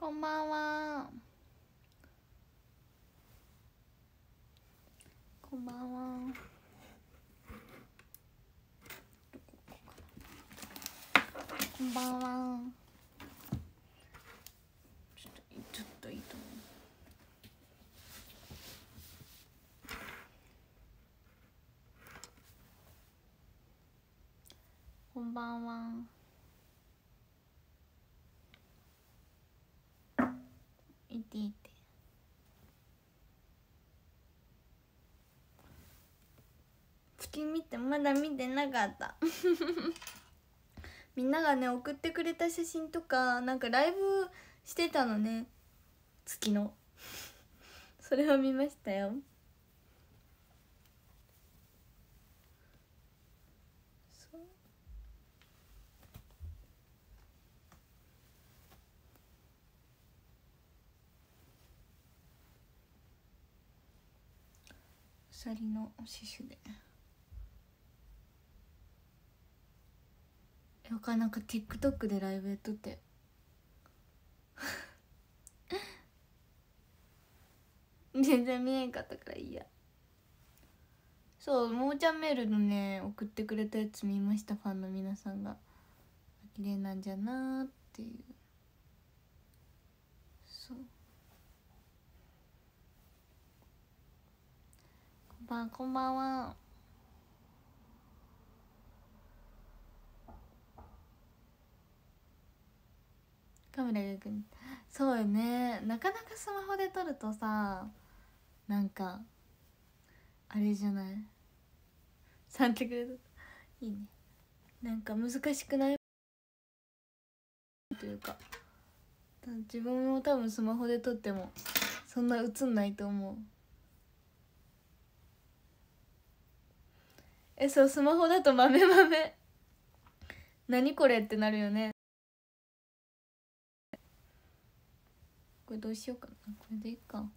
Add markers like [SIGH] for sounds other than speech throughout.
こんばんはこんばんはこんばんはちょちょっといいと思うこんばんは。見ていって月見てまだ見てなかった [LAUGHS] みんながね送ってくれた写真とかなんかライブしてたのね月の [LAUGHS] それを見ましたよ鎖の刺繍でよかなんか TikTok でライブやっとって [LAUGHS] 全然見えんかったからいいやそうもーちゃんメールのね送ってくれたやつ見ましたファンの皆さんが綺麗なんじゃなーっていうそうばんこんばんはカメラくそうよねなかなかスマホで撮るとさなんかあれじゃない3着でいいねなんか難しくないというか自分も多分スマホで撮ってもそんな映んないと思うえそうスマホだと豆豆何これってなるよねこれどうしようかなこれでいいか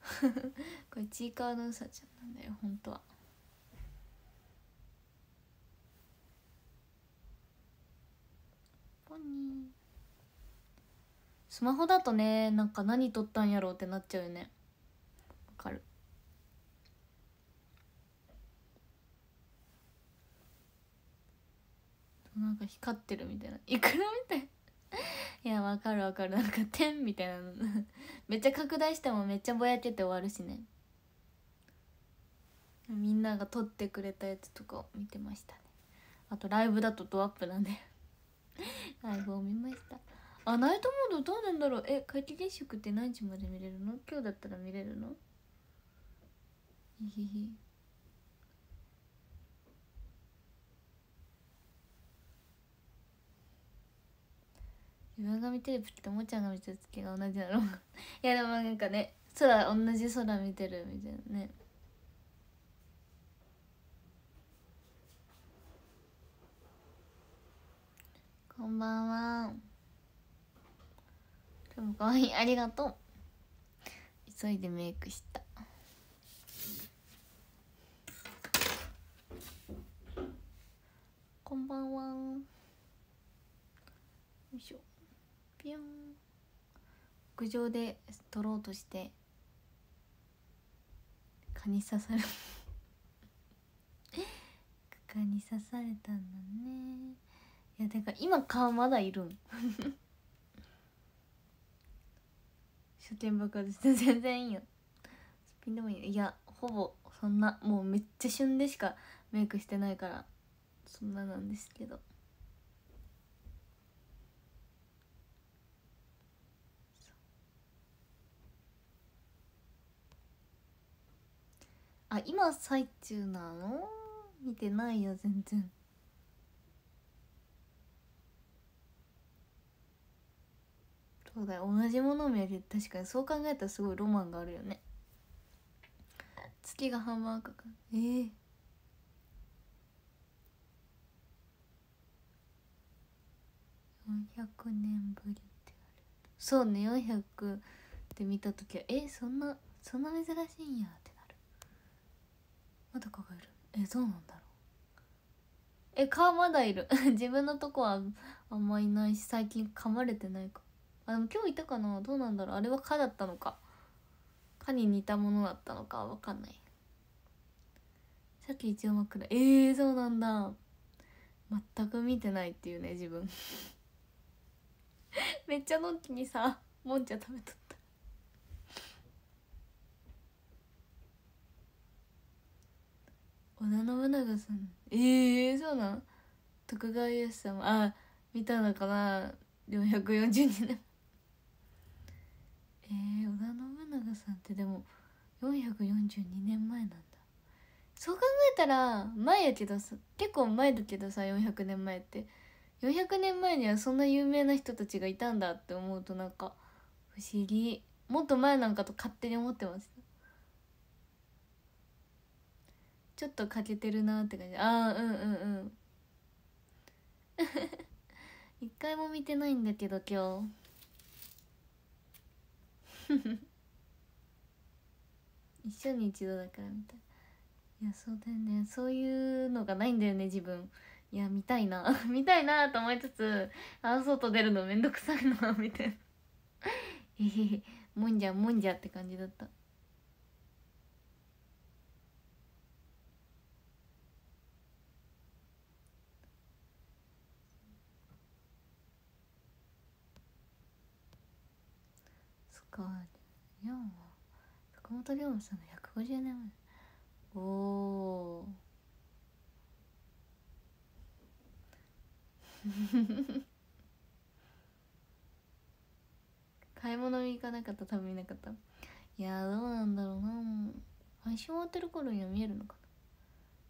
[LAUGHS] これちいかわのうさちゃんなんだよ本当は。スマホだとねなんか何撮ったんやろうってなっちゃうよねなんか光ってるみたいないくらみたいいやわかるわかるなんか点みたいなのめっちゃ拡大してもめっちゃぼやけて終わるしねみんなが撮ってくれたやつとかを見てましたねあとライブだとドアップなんでライブを見ましたあナイトモードどうなんだろうえ皆既月食って何時まで見れるの今日だったら見れるのひひひ自分が見てるってもちゃんが見てる月が同じだろう [LAUGHS] いやでもなんかね空同じ空見てるみたいなねこんばんはでもかわいいありがとう急いでメイクしたこんばんはよいしょぴょん屋上で取ろうとして蚊に刺さる [LAUGHS] 蚊に刺されたんだねいやだから今蚊はまだいるん [LAUGHS] 書店爆発して全然いいよすっぴでもいいいやほぼそんなもうめっちゃ旬でしかメイクしてないからそんななんですけどあ今最中なの見てないよ全然そうだよ同じものを見る確かにそう考えたらすごいロマンがあるよね月がハ半分赤かええー、400年ぶりって言るそうね400って見た時はえそんなそんな珍しいんやってまだ蚊がいるえどうなんだろうえ蚊まだいる [LAUGHS] 自分のとこはあんまいないし最近噛まれてないかあでも今日いたかなどうなんだろうあれは蚊だったのか蚊に似たものだったのかわかんないさっき一応真っ暗ええー、そうなんだ全く見てないっていうね自分 [LAUGHS] めっちゃのんきにさもんちゃ食べとった織田信長さんええー、そうなん徳川家康さんもあ見たのかな442年 [LAUGHS] えー、織田信長さんってでも442年前なんだそう考えたら前やけどさ結構前だけどさ400年前って400年前にはそんな有名な人たちがいたんだって思うとなんか不思議もっと前なんかと勝手に思ってますちょっと欠けてるなって感じああうんうんうん [LAUGHS] 一回も見てないんだけど今日 [LAUGHS] 一緒に一度だからみたいいやそうだよねそういうのがないんだよね自分いや見たいな [LAUGHS] 見たいなと思いつつあ外出るのめんどくさいなみたいなえへへもんじゃもんじゃって感じだったか龍馬坂本龍馬さんの150年前おお買い物に行かなかった食べなかったいやどうなんだろうな配信終わってる頃には見えるのかな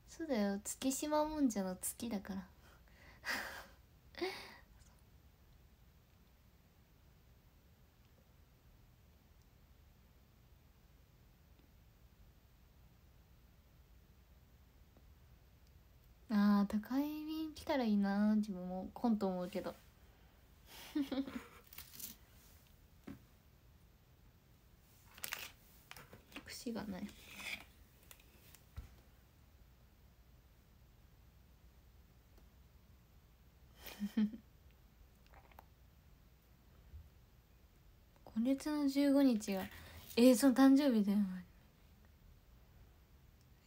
そうだよ月島もんじゃの月だからあ宅配便来たらいいな自分も来んと思うけど串 [LAUGHS] がないフフ今月の15日がえー、その誕生日だよ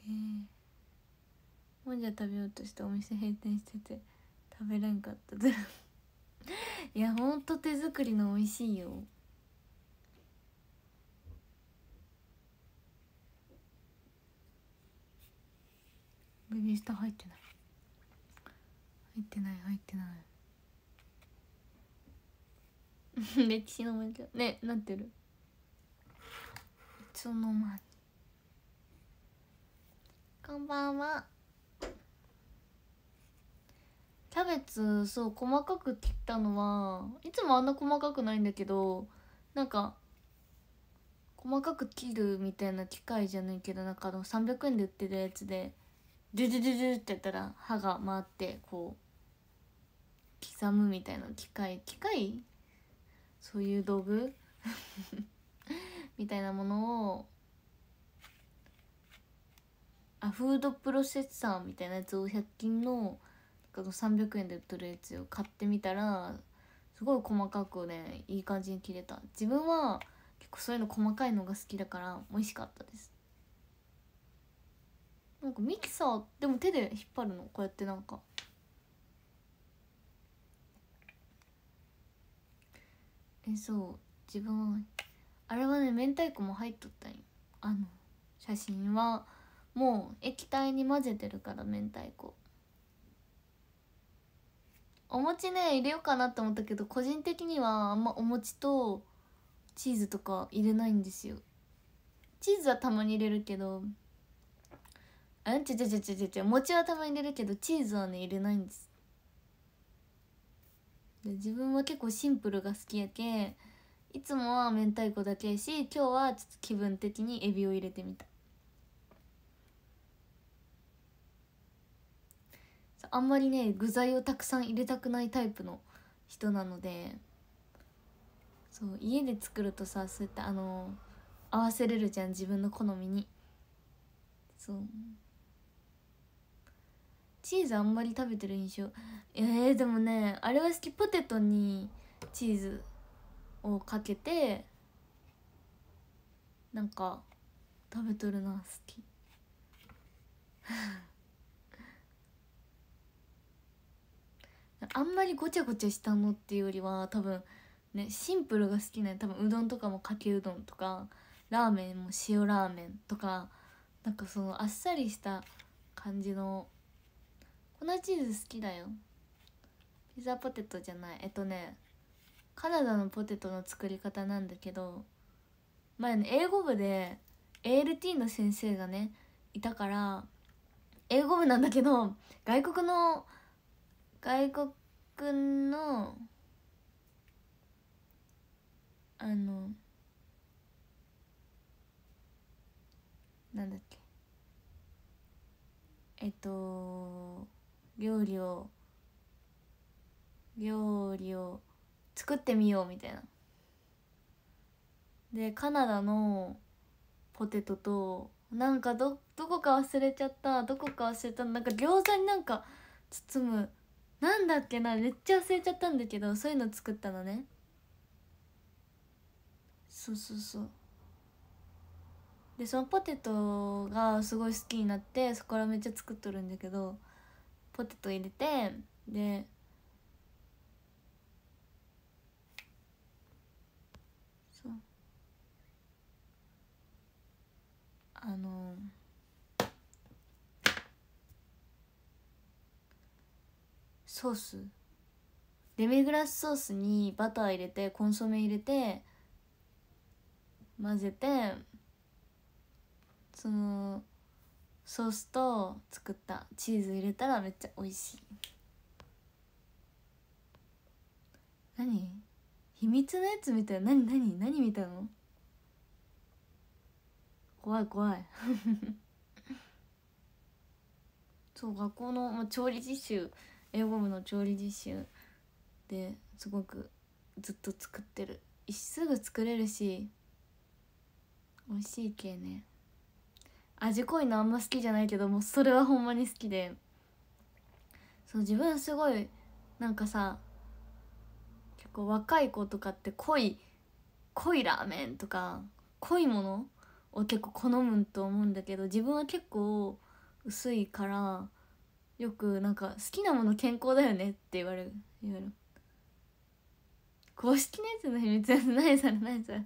ええーもんじゃ食べようとしてお店閉店してて食べれんかったず [LAUGHS] いやほんと手作りの美味しいよベビースター入ってない入ってない入ってない [LAUGHS] 歴史のもんゃねなってるいつの間にこんばんはャベツそう細かく切ったのはいつもあんな細かくないんだけどなんか細かく切るみたいな機械じゃないけどなんかあの300円で売ってるやつでドゥドゥドゥドゥってやったら歯が回ってこう刻むみたいな機械機械そういう道具 [LAUGHS] みたいなものをあフードプロセッサーみたいなやつを100均のの300円で売ってるやつを買ってみたらすごい細かくねいい感じに切れた自分は結構そういうの細かいのが好きだから美味しかったですなんかミキサーでも手で引っ張るのこうやってなんかえそう自分はあれはね明太子も入っとったんあの写真はもう液体に混ぜてるから明太子お餅ね入れようかなって思ったけど個人的にはあんまお餅とチーズとか入れないんですよチーズはたまに入れるけどあんちゃちゃちゃちゃちゃちゃ餅はたまに入れるけどチーズはね入れないんですで自分は結構シンプルが好きやけいつもは明太子だけやし今日はちょっと気分的にエビを入れてみたあんまりね具材をたくさん入れたくないタイプの人なのでそう家で作るとさそうやってあの合わせれるじゃん自分の好みにそうチーズあんまり食べてる印象えー、でもねあれは好きポテトにチーズをかけてなんか食べとるな好き [LAUGHS] あんまりごちゃごちゃしたのっていうよりは多分ねシンプルが好きな多分うどんとかもかけうどんとかラーメンも塩ラーメンとかなんかそのあっさりした感じの粉チーズ好きだよピザポテトじゃないえっとねカナダのポテトの作り方なんだけど前ね英語部で ALT の先生がねいたから英語部なんだけど外国の外国のあのなんだっけえっと料理を料理を作ってみようみたいな。でカナダのポテトとなんかどどこか忘れちゃったどこか忘れたなんか餃子になんか包むなんだっけなめっちゃ忘れちゃったんだけどそういうの作ったのねそうそうそうでそのポテトがすごい好きになってそこからめっちゃ作っとるんだけどポテト入れてでそうあのーソースデミグラスソースにバター入れてコンソメ入れて混ぜてそのソースと作ったチーズ入れたらめっちゃ美味しい何秘密のやつみたいな何何何見たの怖い怖い [LAUGHS] そう学校の、まあ、調理実習エゴムの調理実習ですごくずっと作ってるすぐ作れるし美味しい系ね味濃いのあんま好きじゃないけどもうそれはほんまに好きでそう自分すごいなんかさ結構若い子とかって濃い濃いラーメンとか濃いものを結構好むと思うんだけど自分は結構薄いからよくなんか「好きなもの健康だよね」って言われる言われる公式のやつの秘密ない何それ何それ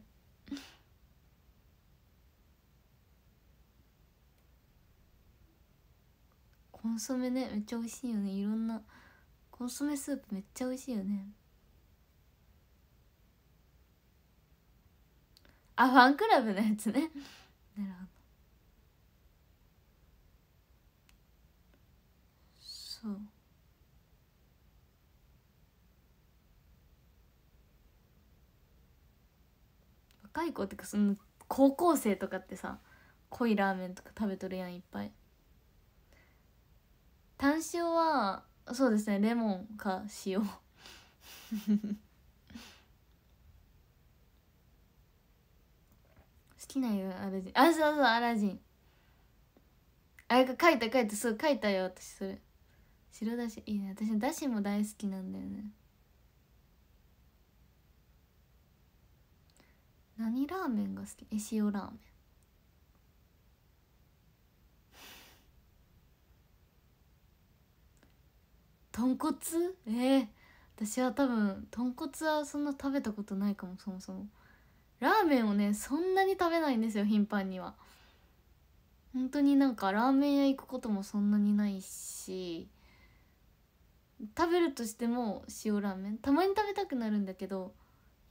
コンソメねめっちゃ美味しいよねいろんなコンソメスープめっちゃ美味しいよねあファンクラブのやつねなるほど若い子ってかその高校生とかってさ濃いラーメンとか食べとるやんいっぱい単塩はそうですねレモンか塩 [LAUGHS] 好きなよアラジンあそうそうアラジンあれか書いた書いたそう書いたよ私それ白だしいいね私だしも大好きなんだよね何ラーメンが好きえ塩ラーメン豚骨えー、私は多分豚骨はそんな食べたことないかもそもそもラーメンをねそんなに食べないんですよ頻繁には本当になんかラーメン屋行くこともそんなにないし食べるとしても塩ラーメンたまに食べたくなるんだけど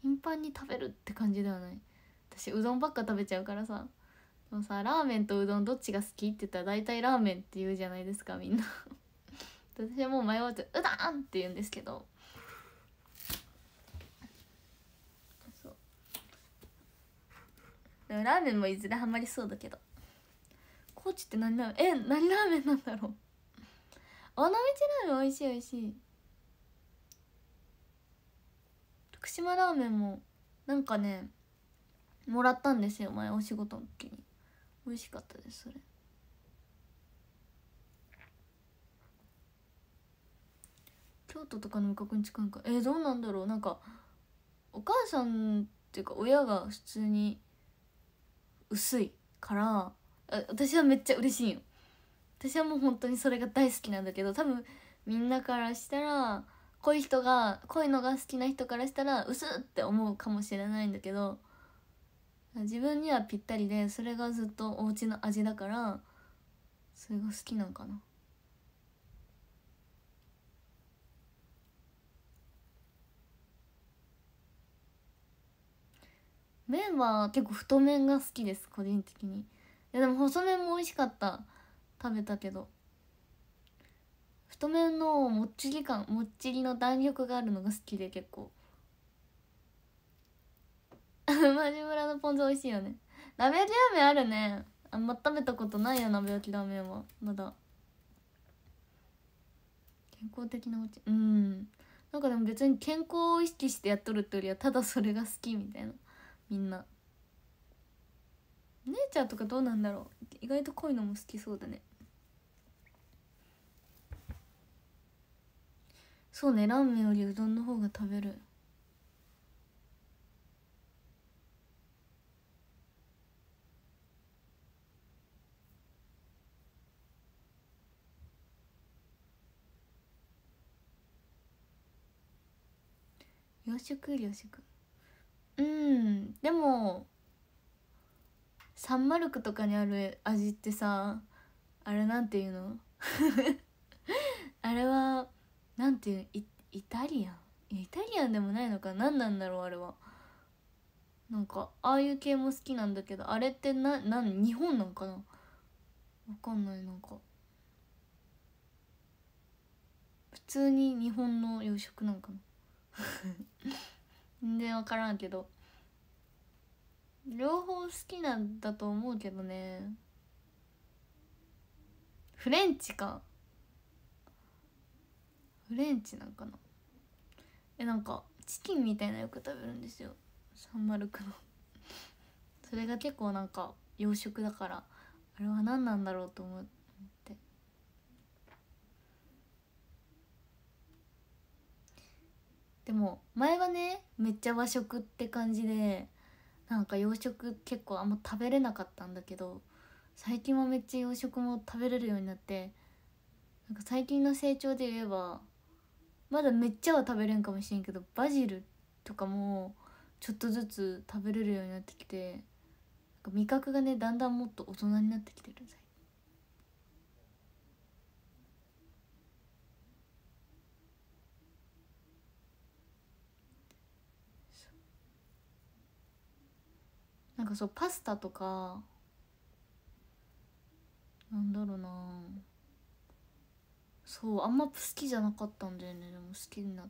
頻繁に食べるって感じではない私うどんばっか食べちゃうからさでもさラーメンとうどんどっちが好きって言ったら大体ラーメンって言うじゃないですかみんな [LAUGHS] 私はもう迷わず「うだん!」って言うんですけどそうラーメンもいずれハマりそうだけど高知って何ラーメンえ何ラーメンなんだろう尾道ラーメン美味しい美味しい福島ラーメンもなんかねもらったんですよ前お仕事の時に美味しかったですそれ京都とかの味覚に近いかえー、どうなんだろうなんかお母さんっていうか親が普通に薄いから私はめっちゃ嬉しいよ私はもう本当にそれが大好きなんだけど多分みんなからしたら濃い人が濃いのが好きな人からしたら薄って思うかもしれないんだけど自分にはぴったりでそれがずっとお家の味だからそれが好きなんかな。麺は結構太麺が好きです個人的にいやでも細麺も美味しかった食べたけど太麺のもっちり感もっちりの弾力があるのが好きで結構マジムラのポン酢美味しいよね鍋焼きラーメンあるねあんま食べたことないよ鍋焼きラーメンはまだ健康的なおちうんなんかでも別に健康を意識してやっとるってよりはただそれが好きみたいなみんな姉ちゃんとかどうなんだろう意外と濃いのも好きそうだねそうねラーメンよりうどんの方が食べる洋食洋食うんでもサンマルクとかにある味ってさあれなんていうの [LAUGHS] あれはなんていうイイタリアンイタリアンでもないのか何なんだろうあれはなんかああいう系も好きなんだけどあれってななん日本なんかなわかんないなんか普通に日本の洋食なんかな [LAUGHS] 全然分からんけど両方好きなんだと思うけどねフレンチかフレンチなんかなえなんかチキンみたいなよく食べるんですよサンマルクの [LAUGHS] それが結構なんか洋食だからあれは何なんだろうと思ってでも前はねめっちゃ和食って感じでなんか洋食結構あんま食べれなかったんだけど最近はめっちゃ洋食も食べれるようになってなんか最近の成長で言えばまだめっちゃは食べれんかもしれんけどバジルとかもちょっとずつ食べれるようになってきて味覚がねだんだんもっと大人になってきてる最なんかそうパスタとかなんだろうなそうあんま好きじゃなかったんだよねでも好きになっ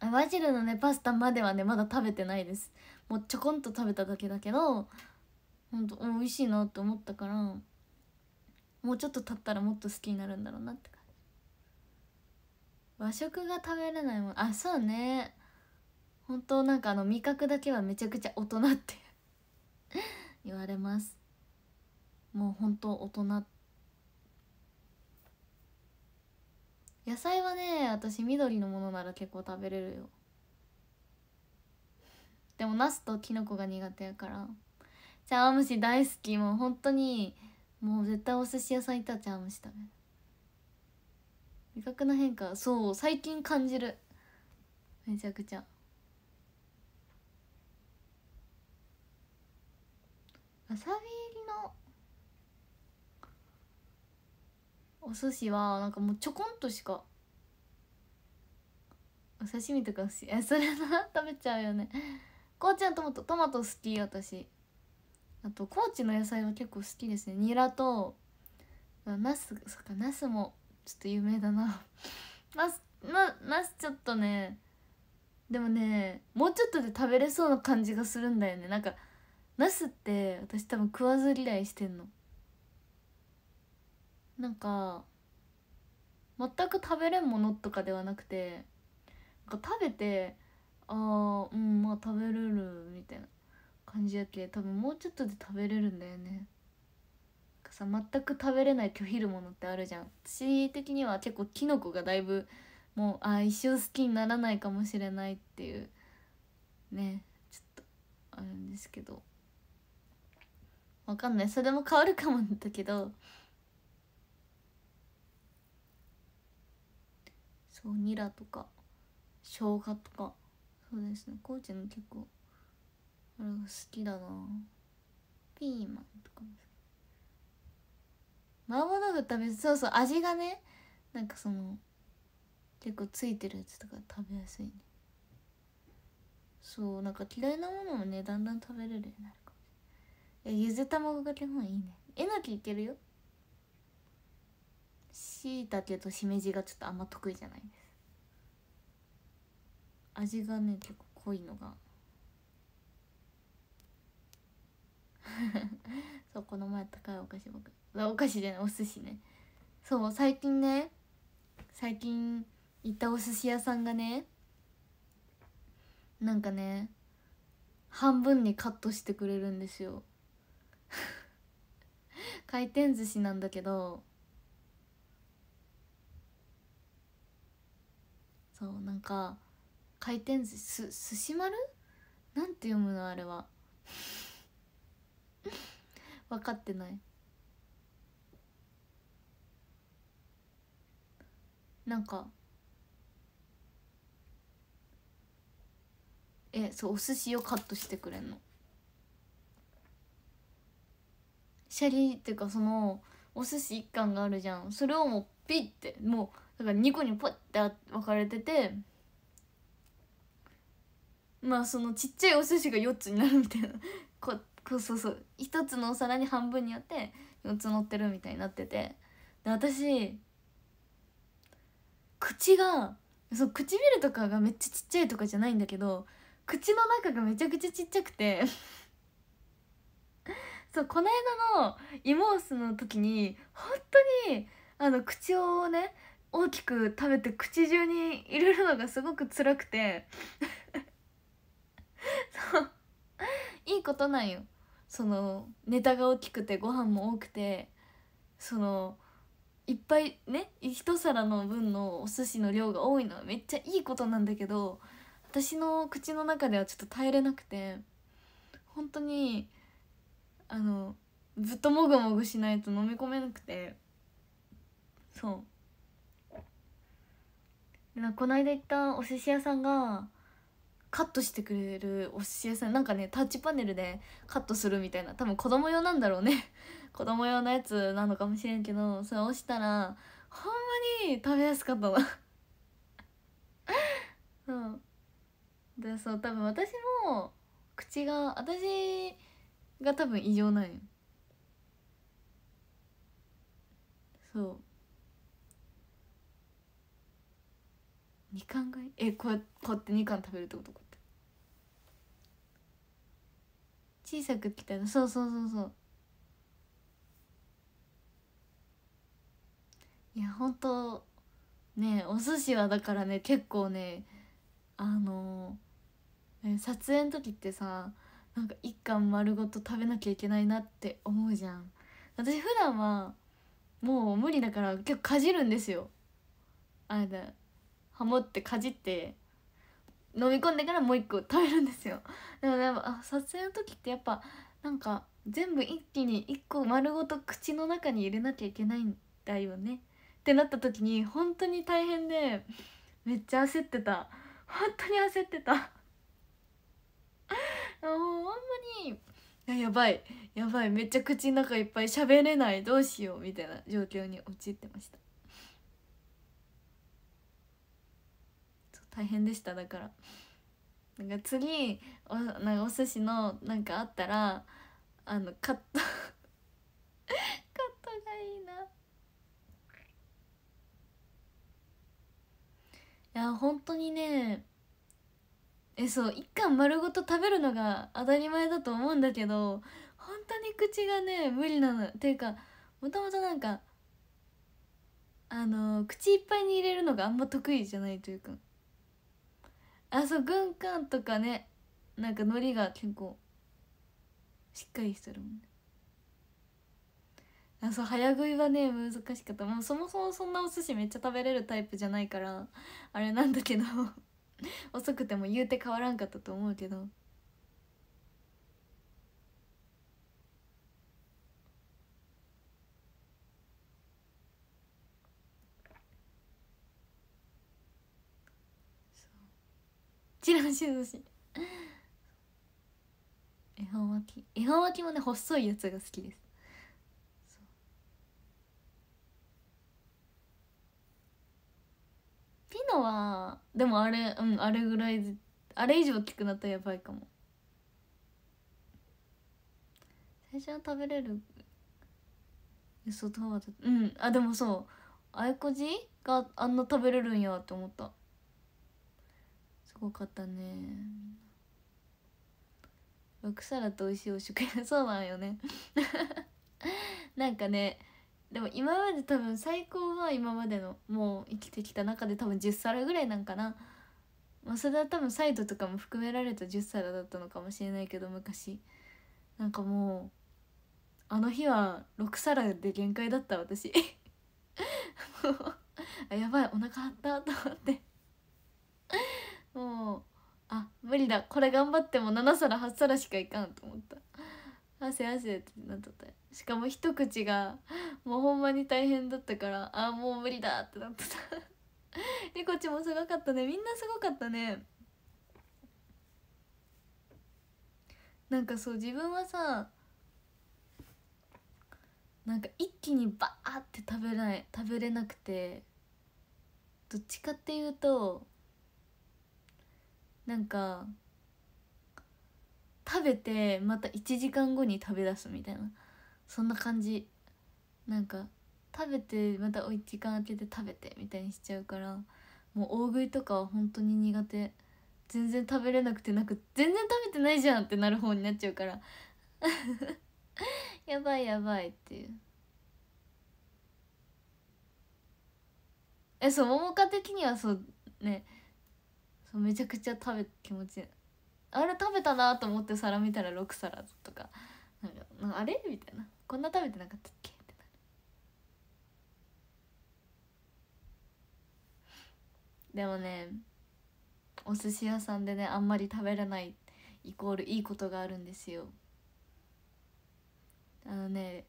たバジルのねパスタまではねまだ食べてないですもうちょこんと食べただけだけどほんと美味しいなって思ったからもうちょっと経ったらもっと好きになるんだろうなって感じ和食が食べれないもんあそうね本当なんかあの味覚だけはめちゃくちゃ大人って [LAUGHS] 言われますもう本当大人って野菜はね私緑のものなら結構食べれるよでもナスとキノコが苦手やから茶碗蒸し大好きもう本当にもう絶対お寿司屋さん行ったら茶碗蒸し食べる味覚の変化そう最近感じるめちゃくちゃわさび入りのお寿司はなんかもうちょこんとしかお刺身とか好しえそれな食べちゃうよねこうちゃんトマトトマト好き私あと高知の野菜は結構好きですねニラとナスそっかナスもちょっと有名だな [LAUGHS] ナスなナスちょっとねでもねもうちょっとで食べれそうな感じがするんだよねなんかナスって私多分食わず嫌いしてんのなんか全く食べれんものとかではなくてなんか食べてああうんまあ食べれるみたいな感じやけ多分もうちょっとで食べれるんだよねさ全く食べれない拒否るものってあるじゃん私的には結構キノコがだいぶもうあ一生好きにならないかもしれないっていうねちょっとあるんですけどわかんないそれも変わるかもだけどそうニラとか生姜とかそうですね高知の結構あれが好きだなピーマンとかも麻婆豆腐食べそうそう味がねなんかその結構ついてるやつとか食べやすいねそうなんか嫌いなものもねだんだん食べれるようになるかもしれないゆず卵が基本いいねえのきいけるよしいたけとしめじがちょっとあんま得意じゃないです味がね結構濃いのが [LAUGHS] そうこの前高いお菓子僕お菓子じゃないお寿司ねそう最近ね最近行ったお寿司屋さんがねなんかね半分にカットしてくれるんですよ [LAUGHS] 回転寿司なんだけどそうなんか回転寿司すし丸なんて読むのあれは分 [LAUGHS] かってないなんかえそうお寿司をカットしてくれんのシャリっていうかそのお寿司一貫があるじゃんそれをもうピッてもうだから2個にポッて分かれててまあそのちっちゃいお寿司が4つになるみたいな [LAUGHS] ここそうそう1つのお皿に半分にやって4つ乗ってるみたいになっててで私口がそう唇とかがめっちゃちっちゃいとかじゃないんだけど口の中がめちゃくちゃちっちゃくて [LAUGHS] そうこの間のイモースの時に本当にあの口をね大きく食べて口中に入れるのがすごく辛くてそういいことなんよそのネタが大きくてご飯も多くてそのいっぱいね一皿の分のお寿司の量が多いのはめっちゃいいことなんだけど私の口の中ではちょっと耐えれなくて本当にあのずっともぐもぐしないと飲み込めなくてそうなこの間行ったお寿司屋さんがカットしてくれるお寿司屋さんなんかねタッチパネルでカットするみたいな多分子供用なんだろうね [LAUGHS] 子供用のやつなのかもしれんけどそれ押したらほんまに食べやすかったなうんでそう多分私も口が私が多分異常なんよそうみかぐらいえこうやって2か食べるってことこうやって小さく切ったのそうそうそうそういや本当ねお寿司はだからね結構ねあのー、撮影の時ってさなんか一貫丸ごと食べなきゃいけないなって思うじゃん私普段はもう無理だから結構かじるんですよあれだハモってかじって飲み込んでからもう一個食べるんですよ [LAUGHS] でもやっぱ撮影の時ってやっぱなんか全部一気に1個丸ごと口の中に入れなきゃいけないんだよねってなった時に本当に大変でめっちゃ焦ってた本当に焦ってたもう [LAUGHS] ほんまにややばいやばいめっちゃ口の中いっぱい喋れないどうしようみたいな状況に陥ってました大変でしただからなんか次おなんかお寿司のなんかあったらあのカット [LAUGHS] カットがいいないや本当にねえそう一貫丸ごと食べるのが当たり前だと思うんだけど本当に口がね無理なのっていうかもともとなんかあの口いっぱいに入れるのがあんま得意じゃないというかあそう軍艦とかねなんか海苔が結構しっかりしてるもんねあそう早食いはね難しかったもうそもそもそんなお寿司めっちゃ食べれるタイプじゃないからあれなんだけど [LAUGHS] 遅くても言うて変わらんかったと思うけどチラシ寿司恵方巻き恵方巻きもね細いやつが好きですピノはでもあれうんあれぐらいあれ以上大きくなったらやばいかも最初は食べれる嘘とはうんあでもそうあやこじがあんな食べれるんやって思ったごかったね6皿と美味しいお食事 [LAUGHS] そうなんよね [LAUGHS] なんかねでも今まで多分最高は今までのもう生きてきた中で多分10皿ぐらいなんかな、まあ、それは多分サイドとかも含められた10皿だったのかもしれないけど昔なんかもうあの日は6皿で限界だった私 [LAUGHS] あやばいお腹張ったと思ってもうあ無理だこれ頑張っても7皿8皿しかいかんと思った汗汗ってなっとったしかも一口がもうほんまに大変だったからあもう無理だってなってたりこ [LAUGHS] ちもすごかったねみんなすごかったねなんかそう自分はさなんか一気にバーって食べない食べれなくてどっちかっていうとなんか食べてまた1時間後に食べ出すみたいなそんな感じなんか食べてまたお時間空けて食べてみたいにしちゃうからもう大食いとかは本当に苦手全然食べれなくてなく全然食べてないじゃんってなる方になっちゃうから [LAUGHS] やばいやばいっていうえそう桃花的にはそうねそうめちゃくちゃ食べ気持ちいいあれ食べたなと思って皿見たら6皿とかなんかあれみたいなこんな食べてなかったっけってなるでもねお寿司屋さんでねあんまり食べれないイコールいいことがあるんですよあのね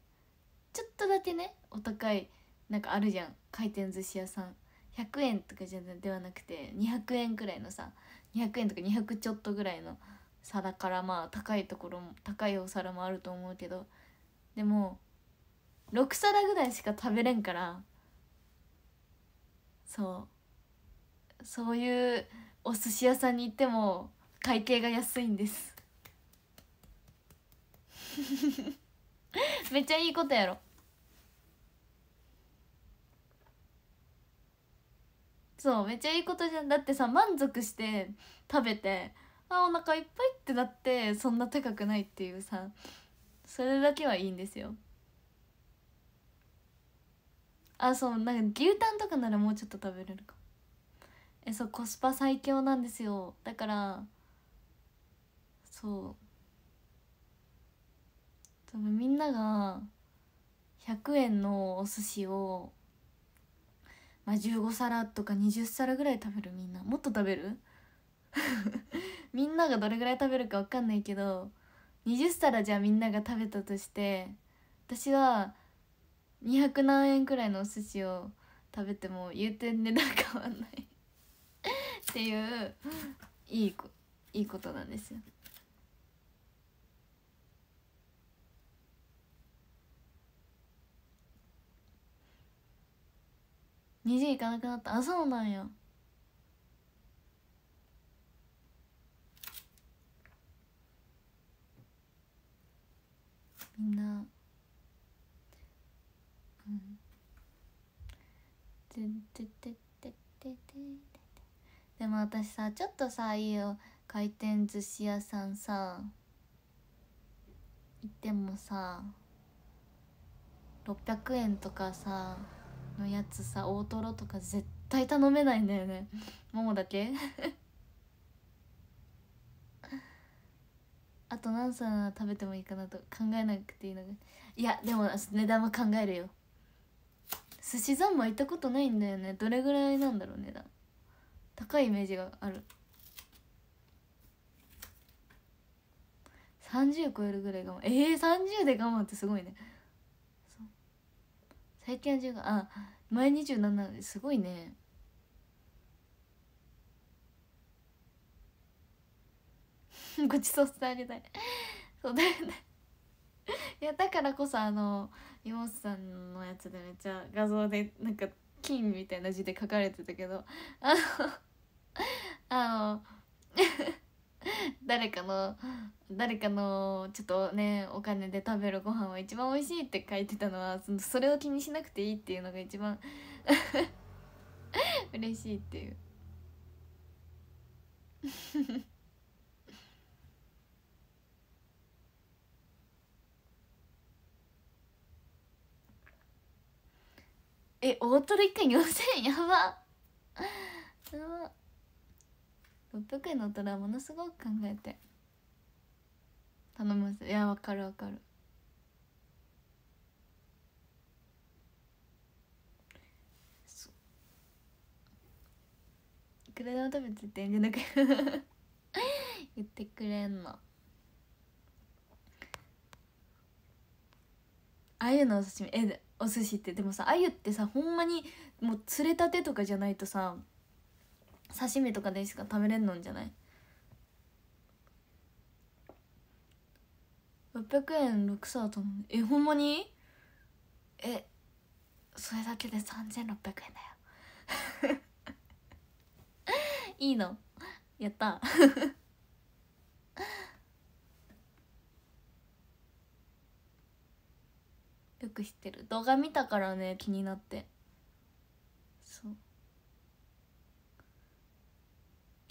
ちょっとだけねお高いなんかあるじゃん回転寿司屋さん100円とかじゃではなくて200円くらいのさ200円とか200ちょっとぐらいのだからまあ高いところも高いお皿もあると思うけどでも6皿ぐらいしか食べれんからそうそういうお寿司屋さんに行っても会計が安いんです [LAUGHS] めっちゃいいことやろそうめっちゃいいことじゃんだってさ満足して食べてあお腹いっぱいってだってそんな高くないっていうさそれだけはいいんですよあそうなんか牛タンとかならもうちょっと食べれるかえそうコスパ最強なんですよだからそう多分みんなが100円のお寿司をまあ、15皿とか20皿ぐらい食べるみんなもっと食べる [LAUGHS] みんながどれぐらい食べるか分かんないけど20皿じゃあみんなが食べたとして私は200何円くらいのお寿司を食べても言うて値段変わんないっていういいいいことなんですよ。時行かなくなったあそうなんやみんなうんでも私さちょっとさいいよ回転寿司屋さんさ行ってもさ600円とかさのやつさ大トロとか絶対頼めないんだよねももだけ [LAUGHS] あと何皿食べてもいいかなと考えなくていいのがいやでも値段は考えるよ寿司三昧行ったことないんだよねどれぐらいなんだろう値段高いイメージがある30超えるぐらい我慢えー、30で我慢ってすごいね最近は1あ前27ですごいね [LAUGHS] ごちそうしてあげたい [LAUGHS] そうだよねいやだからこそあの妹さんのやつでめっちゃ画像でなんか「金」みたいな字で書かれてたけどあのあの [LAUGHS] 誰かの誰かのちょっとねお金で食べるご飯は一番おいしいって書いてたのはそれを気にしなくていいっていうのが一番 [LAUGHS] 嬉しいっていう [LAUGHS] え大トロ1回4000円やばやば600の虎はものすごく考えて頼むいやわかるわかるいくらでも食べてってんじゃなく言ってくれんのああいうのお刺身えお寿司ってでもさあゆってさほんまにもう釣れたてとかじゃないとさ刺身とかでしか食べれんのんじゃない600円6皿と思えほんまにえそれだけで3600円だよ [LAUGHS] いいのやった [LAUGHS] よく知ってる動画見たからね気になって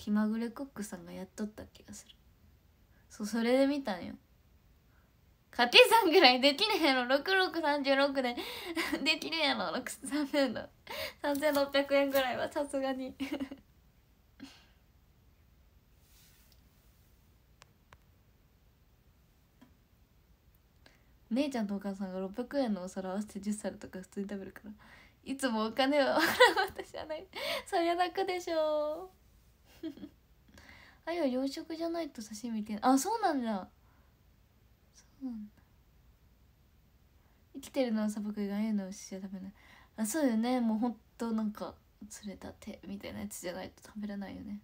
気まぐれコックさんがやっとった気がするそうそれで見たんよ勝てさんぐらいできねえやろ6636で [LAUGHS] できねえやろ6分の3600円ぐらいはさすがに [LAUGHS] 姉ちゃんとお母さんが600円のお皿合わせて10皿とか普通に食べるからいつもお金は笑う私じゃないゃ楽でしょう [LAUGHS] あゆは養殖じゃないと刺身ってあそうなんだそうなんだ生きてるのは砂漠以外ゆの牛は食べないあそうよねもうほんとなんか釣れたてみたいなやつじゃないと食べれないよね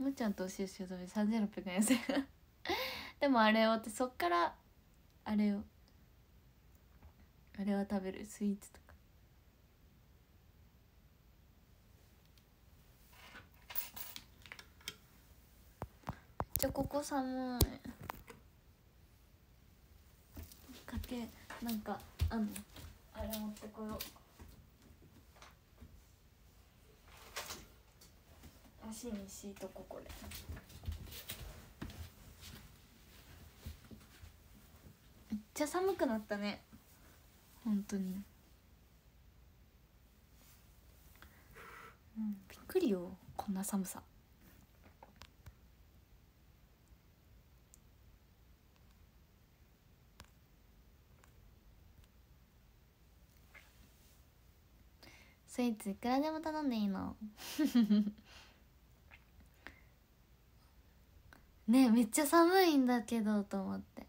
もっちゃんと教えてください3600円安い [LAUGHS] でもあれをってそっからあれをあれは食べるスイーツとかじゃここ寒いかけなんかあのあれ持ってこよう足に敷いとここれ。めっちゃ寒くなったね本当に、うん、びっくりよこんな寒さスイーツいくらでも頼んでいいのねめっちゃ寒いんだけどと思って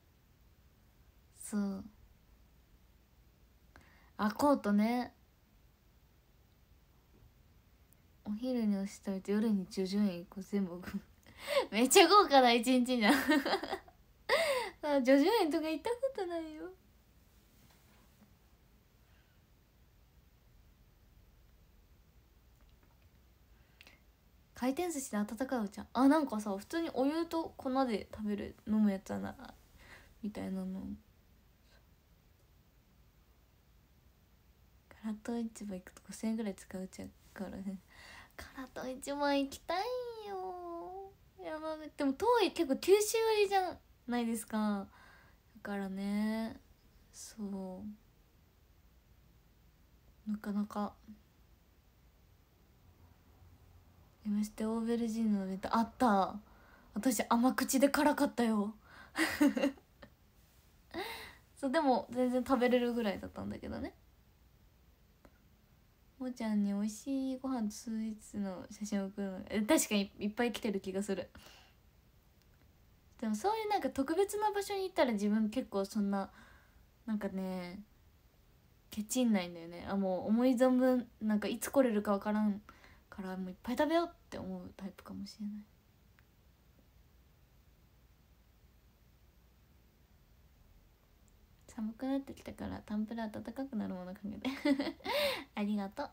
そうあコートねお昼に押しといて夜に中々へ行く全部 [LAUGHS] めっちゃ豪華な一日じゃん [LAUGHS] 叙々苑とか行ったことないよ回転寿司で温かいうちあなんかさ普通にお湯と粉で食べる飲むやつだなみたいなの唐と市場行くと5,000円ぐらい使うちゃうからね唐と市場行きたいよ山口でも遠い結構九州寄りじゃないですかだからねそうなかなか「M ステ」オーベルジーヌのネタあった私甘口で辛かったよ [LAUGHS] そうでも全然食べれるぐらいだったんだけどねもーちゃんに美味しいご飯とスイーツの写真を送るのえ確かにいっぱい来てる気がするでもそういうなんか特別な場所に行ったら自分結構そんななんかねケチんないんだよねあもう思い存分なんかいつ来れるか分からんからもういっぱい食べようって思うタイプかもしれない寒くなってきたからタンプラ暖かくなるものかけて [LAUGHS] ありがとう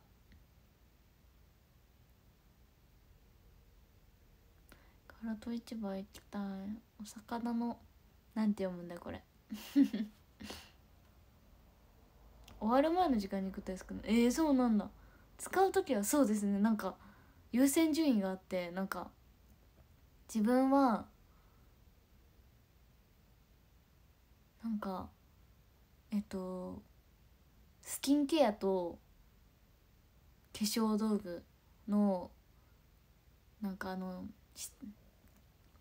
市場行きたいお魚のなんて読むんだこれ [LAUGHS] 終わる前の時間に行くと安くないえー、そうなんだ使う時はそうですねなんか優先順位があってなんか自分はなんかえっとスキンケアと化粧道具のなんかあの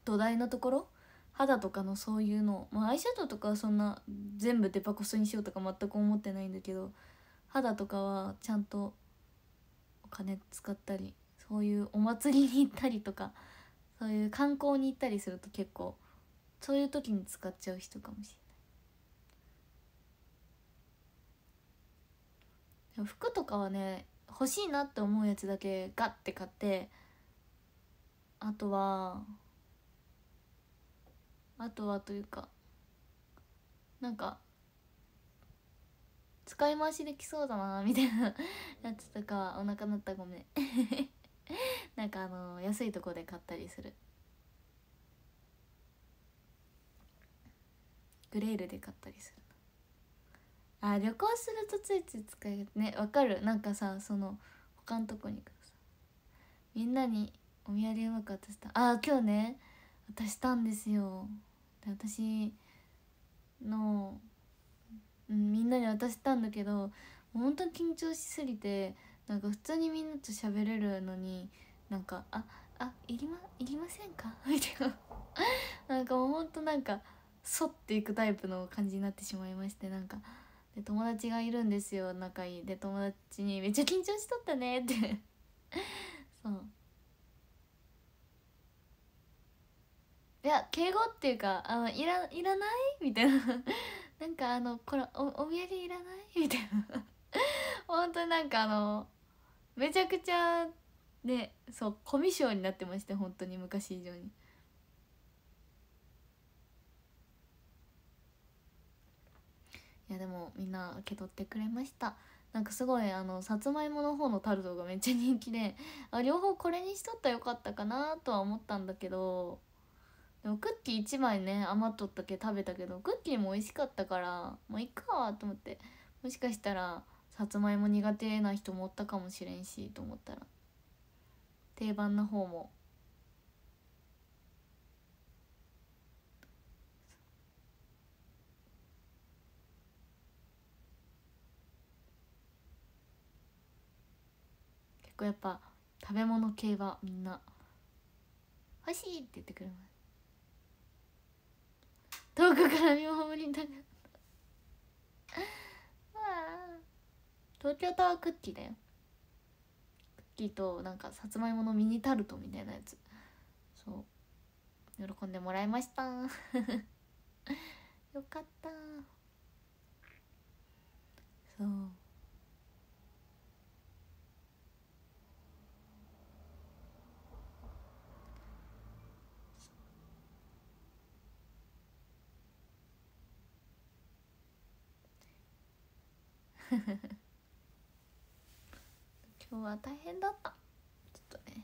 土台のところ肌とかのそういうの、まあ、アイシャドウとかはそんな全部デパコスにしようとか全く思ってないんだけど肌とかはちゃんとお金使ったりそういうお祭りに行ったりとかそういう観光に行ったりすると結構そういう時に使っちゃう人かもしれない服とかはね欲しいなって思うやつだけガッて買ってあとはあとはというかなんか使い回しできそうだなみたいな [LAUGHS] やつとかお腹鳴ったごめん [LAUGHS] なんかあの安いとこで買ったりするグレールで買ったりするあ旅行するとついつい使えるねわかるなんかさその他のとこにくとさみんなにお土産うまく渡したあ今日ね渡したんですよで私のなに渡したんだけど本当に緊張しすぎてなんか普通にみんなと喋れるのになんか「ああいりまいりませんか? [LAUGHS]」みたいななんかもうほんとなんかそっていくタイプの感じになってしまいましてなんかで友達がいるんですよ仲いいで友達に「めっちゃ緊張しとったね」ってそういや敬語っていうか「あのいらいらない?」みたいななんかあのこれおお土産いらないみたいな [LAUGHS] 本当になんかあのめちゃくちゃねそうコミュ障になってまして本当に昔以上に。いやでもみんな受け取ってくれましたなんかすごいあのさつまいもの方のタルトがめっちゃ人気であ両方これにしとったらよかったかなとは思ったんだけどでもクッキー1枚ね余っとったけ食べたけどクッキーも美味しかったからもういっかと思ってもしかしたらさつまいも苦手な人もおったかもしれんしと思ったら定番の方も結構やっぱ食べ物系はみんな「欲しい!」って言ってくれます遠くから見守りたかった東京タワークッキーだよクッキーとなんかさつまいものミニタルトみたいなやつそう喜んでもらいました [LAUGHS] よかったそう [LAUGHS] 今日は大変だったちょっとね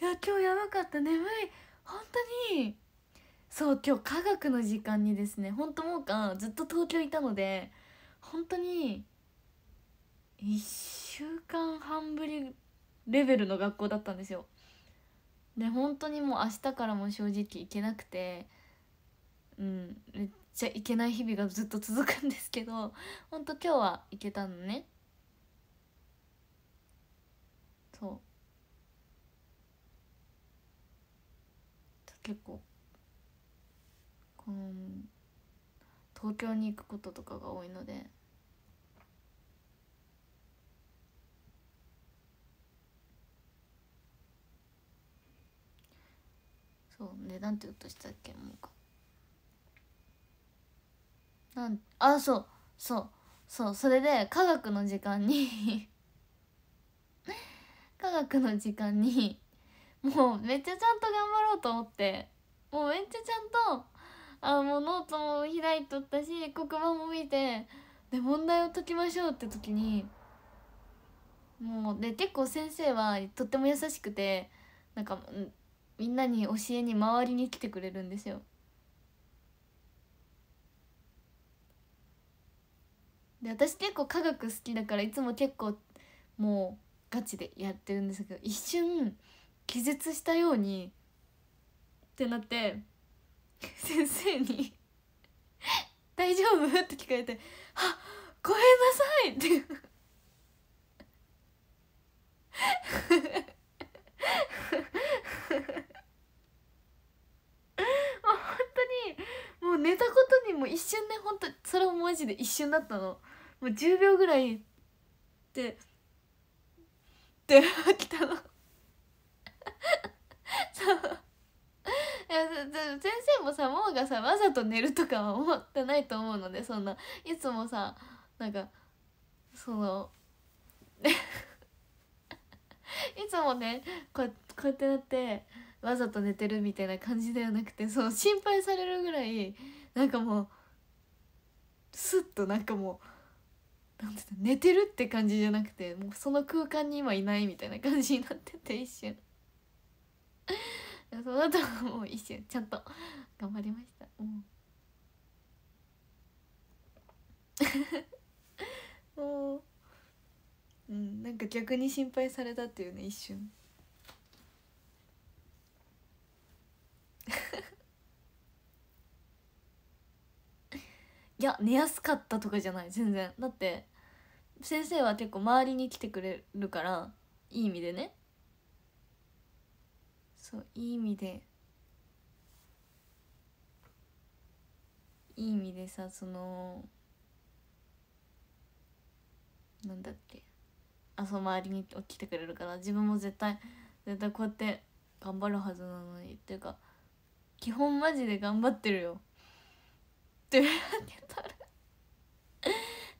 いや今日やばかった眠い本当にそう今日科学の時間にですね本当もうかずっと東京いたので本当に1週間半ぶりレベルの学校だったんですよで本当にもう明日からも正直行けなくてうんちゃいけない日々がずっと続くんですけどほんと今日は行けたのねそう結構この東京に行くこととかが多いのでそう値段って言うとしたっけもうかなんあそうそうそうそれで科学の時間に [LAUGHS] 科学の時間にもうめっちゃちゃんと頑張ろうと思ってもうめっちゃちゃんとあもうノートも開いとったし黒板も見てで問題を解きましょうって時にもうで結構先生はとっても優しくてなんかみんなに教えに周りに来てくれるんですよ。で私結構科学好きだからいつも結構もうガチでやってるんですけど一瞬気絶したようにってなって [LAUGHS] 先生に「大丈夫?」って聞かれて「あごめんなさい」って [LAUGHS] う本当にもう寝たことにも一瞬ね本当それもマジで一瞬だったのもう10秒ぐらいって電話来たの [LAUGHS] そういや先生もさもうがさわざと寝るとかは思ってないと思うのでそんないつもさなんかその [LAUGHS] いつもねこうこうやってなってわざと寝てるみたいな感じではなくてそう心配されるぐらいなんかもうスッとなんかもう。なんて寝てるって感じじゃなくてもうその空間に今いないみたいな感じになってて一瞬 [LAUGHS] その後はもう一瞬ちゃんと頑張りましたうん [LAUGHS] もううんなんか逆に心配されたっていうね一瞬 [LAUGHS] いや寝やすかったとかじゃない全然だって先生は結構周りに来てくれるからいい意味でねそういい意味でいい意味でさそのなんだっけあそう周りに来てくれるから自分も絶対絶対こうやって頑張るはずなのにっていうか基本マジで頑張ってるよって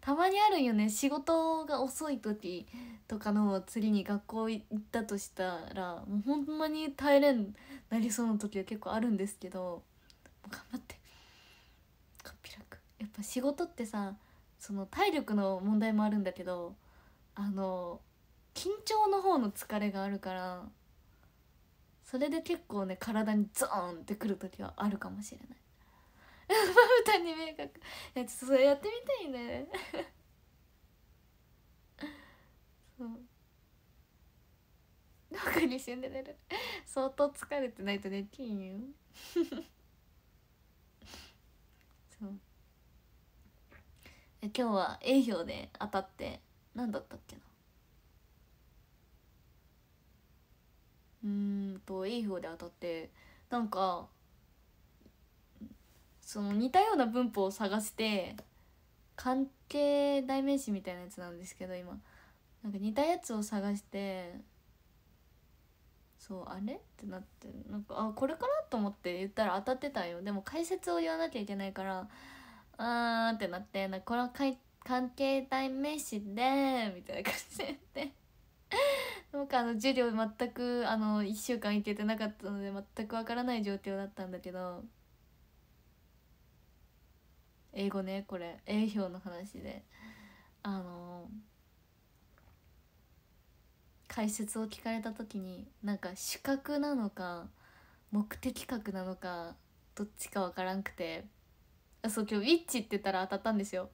たまにあるよね仕事が遅い時とかの次に学校行ったとしたらもうほんまに耐えれんなりそうな時は結構あるんですけど頑張ってかっぴらくやっぱ仕事ってさその体力の問題もあるんだけどあの緊張の方の疲れがあるからそれで結構ね体にゾーンってくる時はあるかもしれない。まぶたに迷惑やちょっとそれやってみたいね [LAUGHS] そうどこに死んで寝る相当疲れてないとできんよ [LAUGHS] そう今日は営業で当たって何だったっけなうんと A 票で当たってなんかその似たような文法を探して関係代名詞みたいなやつなんですけど今なんか似たやつを探してそうあれってなってなんかあこれかなと思って言ったら当たってたよでも解説を言わなきゃいけないからあーってなってなんかこれはかい関係代名詞でみたいな感じで言んかあの授業全くあの1週間行けてなかったので全くわからない状況だったんだけど。英語ねこれ英表の話であの解説を聞かれた時になんか主格なのか目的格なのかどっちか分からんくてあそう今日「ウィッチ」って言ったら当たったんですよ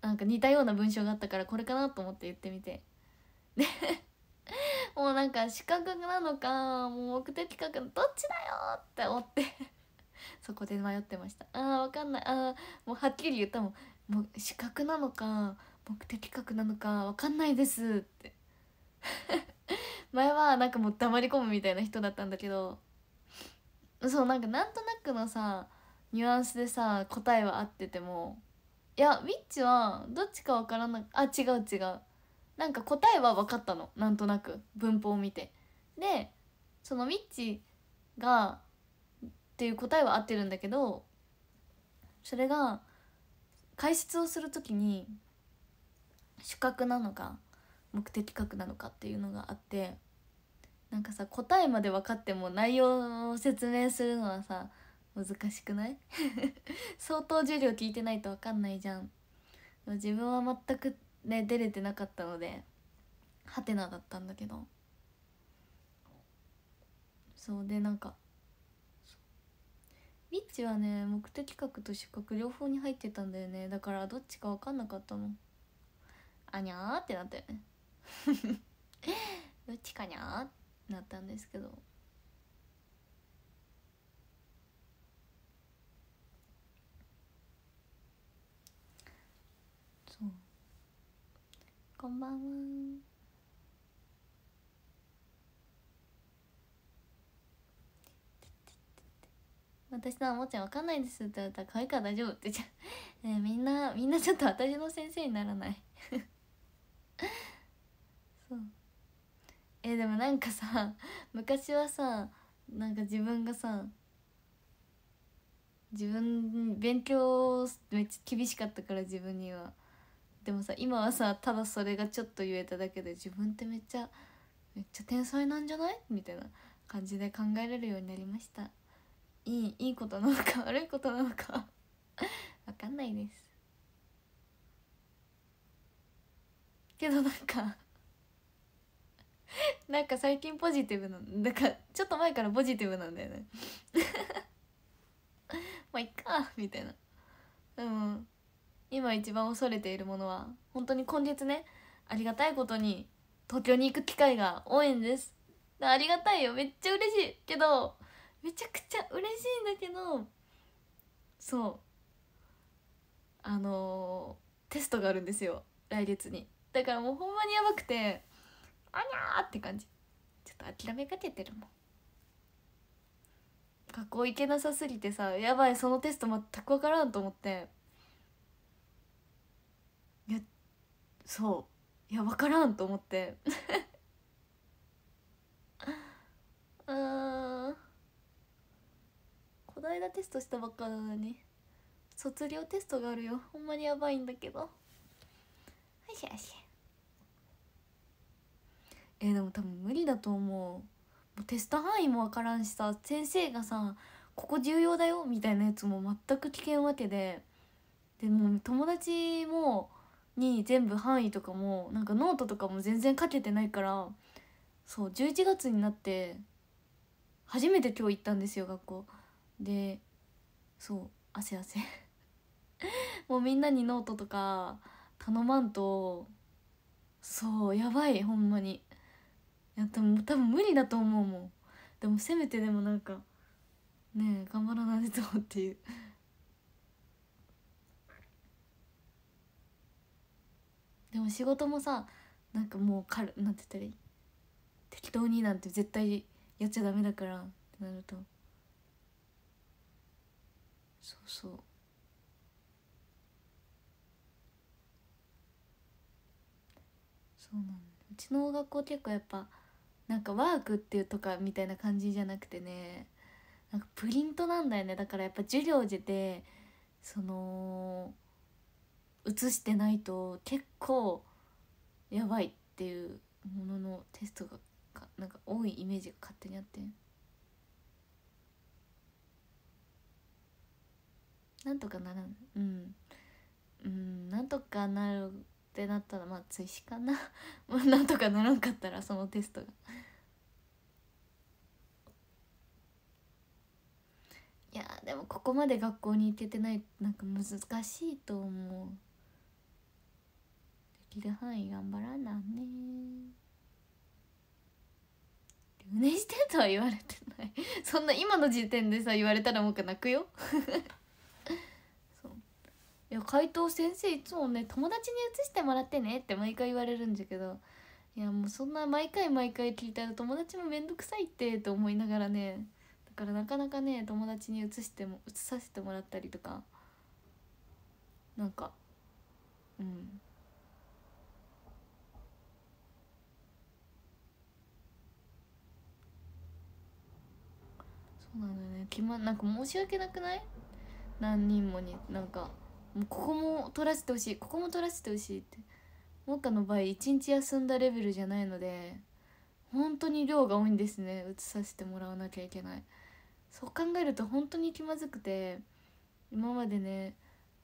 なんか似たような文章があったからこれかなと思って言ってみてでもうなんか主格なのかもう目的格どっちだよって思ってそこで迷ってましたあー分かんないあもうはっきり言ったもんもう資格なのか目的格なのか分かんないですって [LAUGHS] 前はなんかもう黙り込むみたいな人だったんだけどそうなんかなんとなくのさニュアンスでさ答えは合っててもいやウィッチはどっちか分からなあ違う違うなんか答えは分かったのなんとなく文法を見てでそのウィッチがっていう答えは合ってるんだけどそれが解説をする時に主格なのか目的格なのかっていうのがあってなんかさ答えまで分かっても内容を説明するのはさ難しくない [LAUGHS] 相当授業聞いてないと分かんないじゃん。自分は全くね出れてなかったのでハテナだったんだけどそうでなんかミッチはね目的格と主格両方に入ってたんだよねだからどっちか分かんなかったのあにゃーってなったよねどっちかにゃーってなったんですけどそうこんばんは私のもちゃわかんないですって言たら可愛いから大丈夫ってじゃねみんなみんなちょっと私の先生にならない [LAUGHS] そうえでもなんかさ昔はさなんか自分がさ自分勉強めっちゃ厳しかったから自分にはでもさ今はさただそれがちょっと言えただけで自分ってめっちゃめっちゃ天才なんじゃないみたいな感じで考えれるようになりましたいいいいことなのか [LAUGHS] 悪いことなのか分 [LAUGHS] かんないですけどなんか [LAUGHS] なんか最近ポジティブなんだからちょっと前からポジティブなんだよねまあいっかみたいなでも今一番恐れているものは本当に今月ねありがたいことに東京に行く機会が多いんですありがたいよめっちゃ嬉しいけどめちゃくちゃ嬉しいんだけどそうあのー、テストがあるんですよ来月にだからもうほんまにやばくてあにゃーって感じちょっと諦めかけてるもん学校行けなさすぎてさやばいそのテスト全く分からんと思っていやそういや分からんと思ってうん [LAUGHS] こなテストしたばっかなのに卒業テストがあるよほんまにやばいんだけどよいしゃしえー、でも多分無理だと思うもうテスト範囲も分からんしさ先生がさここ重要だよみたいなやつも全く聞けんわけででも友達もに全部範囲とかもなんかノートとかも全然書けてないからそう11月になって初めて今日行ったんですよ学校でそう汗汗 [LAUGHS] もうみんなにノートとか頼まんとそうやばいほんまにいや多分多分無理だと思うもんでもせめてでもなんかねえ頑張らないとっていう [LAUGHS] でも仕事もさなんかもうかるなんて言ったらいい適当になんて絶対やっちゃダメだからってなると。そうそうそうなんうちの学校結構やっぱなんかワークっていうとかみたいな感じじゃなくてねなんかプリントなんだよねだからやっぱ授業でその写してないと結構やばいっていうもののテストがなんか多いイメージが勝手にあって。なんとかならんうんうんなんとかなるってなったらまあ追試かな [LAUGHS] なんとかならんかったらそのテストがいやでもここまで学校に行けてないなんか難しいと思うできる範囲頑張らなねうねしてとは言われてない [LAUGHS] そんな今の時点でさ言われたらもうか泣くよ [LAUGHS] いや怪盗先生いつもね友達に移してもらってねって毎回言われるんじゃけどいやもうそんな毎回毎回聞いたら友達も面倒くさいってと思いながらねだからなかなかね友達に移しても移させてもらったりとかなんかうんそうなんだよね気まなんか申し訳なくない何人もになんかもうここも取らせてほしいここも取らせてほしいってモカの場合一日休んだレベルじゃないので本当に量が多いんですね移させてもらわなきゃいけないそう考えると本当に気まずくて今までね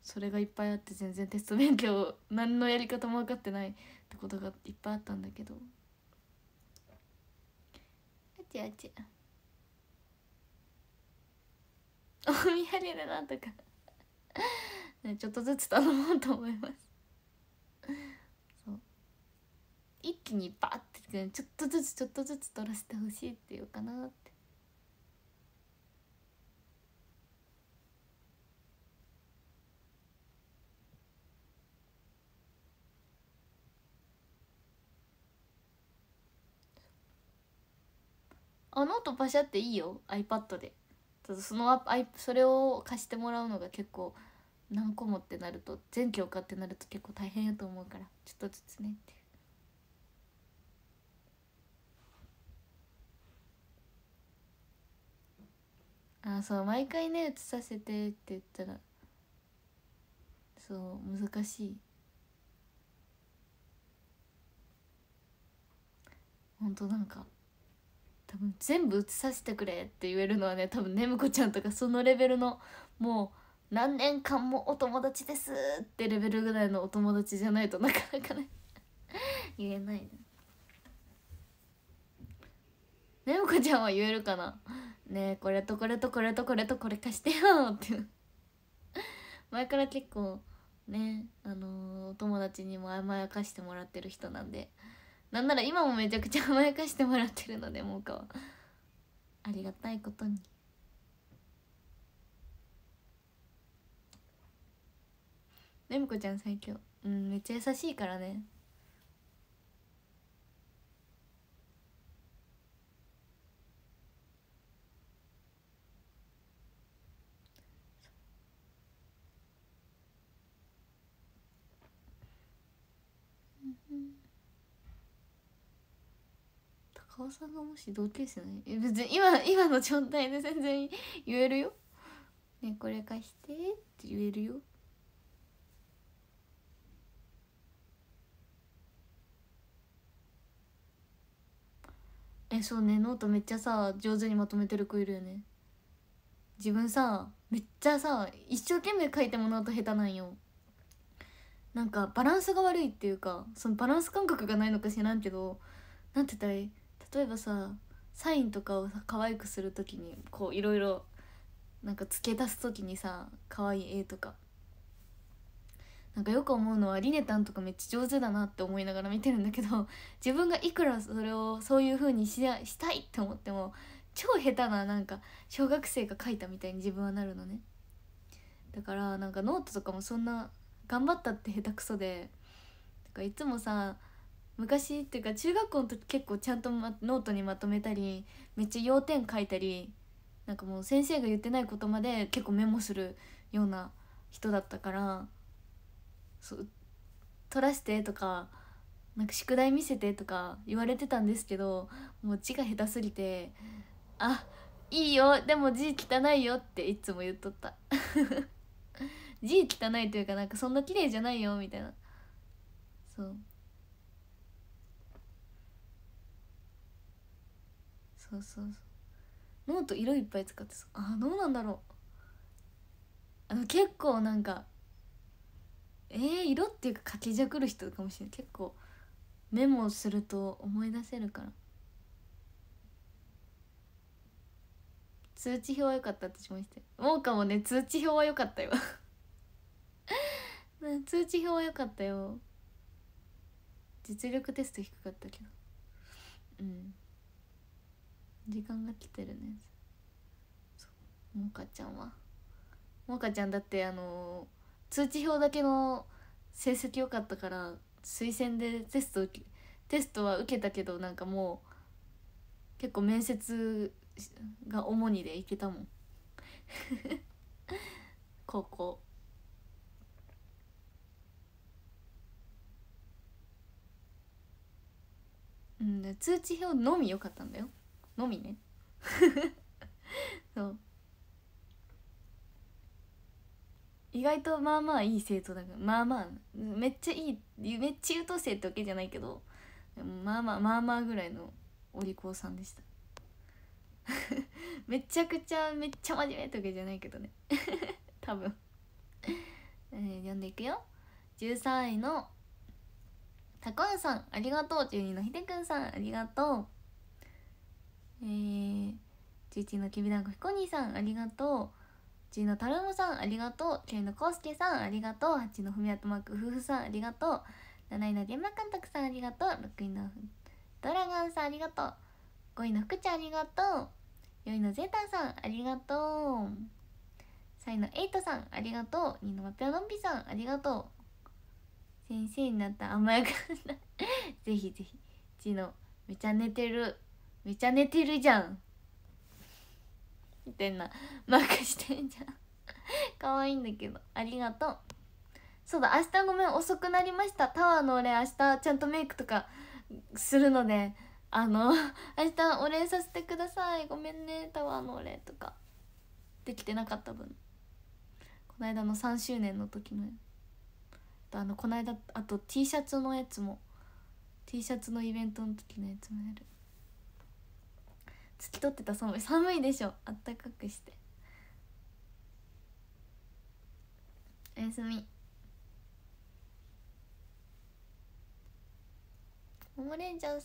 それがいっぱいあって全然テスト勉強何のやり方も分かってないってことがいっぱいあったんだけどあちあちお見張りるなとかちょっとずつ頼もうと思います一気にバーってちょっとずつちょっとずつ取らせてほしいっていうかなってあノートパシャっていいよ iPad でそのアイそれを貸してもらうのが結構何個もってなると全教科ってなると結構大変やと思うからちょっとずつねってあそう毎回ね写させてって言ったらそう難しい本当なんか多分全部写させてくれって言えるのはね多分ねむこちゃんとかそのレベルのもう何年間もお友達ですってレベルぐらいのお友達じゃないとなかなかね [LAUGHS] 言えないねねむこちゃんは言えるかなねえこれとこれとこれとこれとこれ貸してよって [LAUGHS] 前から結構ねあのー、お友達にも甘やかしてもらってる人なんでなんなら今もめちゃくちゃ甘やかしてもらってるのでもうかはありがたいことに。ねむこちゃん最強うんめっちゃ優しいからね高尾さんがもし同級生のえ別に今今の状態で全然言えるよねこれ貸してって言えるよえそうねノートめっちゃさ上手にまとめてる子いるよね自分さめっちゃさ一生懸命書いてもノート下手なんよなんかバランスが悪いっていうかそのバランス感覚がないのか知らんけどなんて言ったらいい例えばさサインとかをさ可愛くする時にこういろいろなんか付け足す時にさ可愛い絵とかなんかよく思うのはリネたんとかめっちゃ上手だなって思いながら見てるんだけど [LAUGHS] 自分がいくらそれをそういう風にししたいって思っても超下手ななんか小学生が書いたみたいに自分はなるのねだからなんかノートとかもそんな頑張ったって下手くそでだからいつもさ昔っていうか中学校の時結構ちゃんと、ま、ノートにまとめたりめっちゃ要点書いたりなんかもう先生が言ってないことまで結構メモするような人だったからそう取らせてとかなんか宿題見せてとか言われてたんですけどもう字が下手すぎて「あいいよでも字汚いよ」っていつも言っとった [LAUGHS] 字汚いというかなんかそんな綺麗じゃないよみたいなそうそうそうそうノート色いっぱい使ってそうあどうなんだろうあの結構なんかえー、色っていうか書きじゃくる人かもしれない結構メモすると思い出せるから通知表は良かったってしましてもうかもね通知表は良かったよ [LAUGHS] 通知表は良かったよ実力テスト低かったけどうん時間が来てるねもかちゃんはもかちゃんだってあのー通知表だけの成績良かったから推薦でテスト受けテストは受けたけどなんかもう結構面接が主にでいけたもん [LAUGHS] 高校うん通知表のみ良かったんだよのみね [LAUGHS] そう意外とまあまあいい生徒だからまあまあめっちゃいいめっちゃ優等生ってわけじゃないけどまあまあまあまあぐらいのお利口さんでした [LAUGHS] めちゃくちゃめっちゃ真面目ってわけじゃないけどね [LAUGHS] 多分えー、読んでいくよ13位のたこさんありがとう12のひでくんさんありがとうえー、11のきびだんごひこにいさんありがとうちのたるむさんありがとうけいのこうすけさんありがとうちのふみやとまくふふさんありがとう7位のかん監督さんありがとう6位のドラゴンさんありがとう5位の福ちゃんありがとう4位のゼータさんありがとう3位のエイトさんありがとう2位のマピアのんびさんありがとう先生になった甘やかなぜひぜひちのめちゃ寝てるめちゃ寝てるじゃんみたいな [LAUGHS] マークしてんじゃん可愛 [LAUGHS] いんだけどありがとうそうだ明日ごめん遅くなりましたタワーのお礼明日ちゃんとメイクとかするのであの [LAUGHS] 明日お礼させてくださいごめんねタワーのお礼とかできてなかった分この間の3周年の時のあのこの間あと T シャツのやつも T シャツのイベントの時のやつもやる突き取ってたそ寒い [LAUGHS] 寒いでしょあったかくしておやすみももれんちゃんさん